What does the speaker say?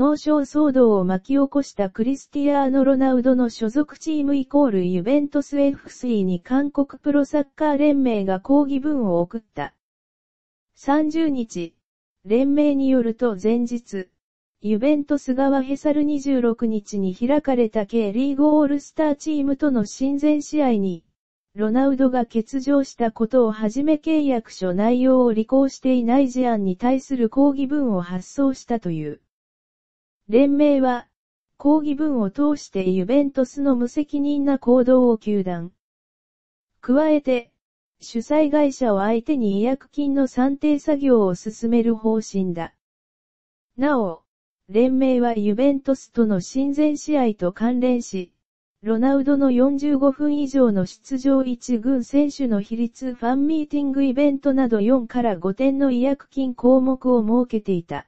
脳症騒動を巻き起こしたクリスティアーノ・ロナウドの所属チームイコールユベントス FC に韓国プロサッカー連盟が抗議文を送った。30日、連盟によると前日、ユベントス側ヘサル26日に開かれた K リーグオールスターチームとの親善試合に、ロナウドが欠場したことをはじめ契約書内容を履行していない事案に対する抗議文を発送したという。連盟は、抗議文を通してユベントスの無責任な行動を求断。加えて、主催会社を相手に違約金の算定作業を進める方針だ。なお、連盟はユベントスとの親善試合と関連し、ロナウドの45分以上の出場1軍選手の比率ファンミーティングイベントなど4から5点の違約金項目を設けていた。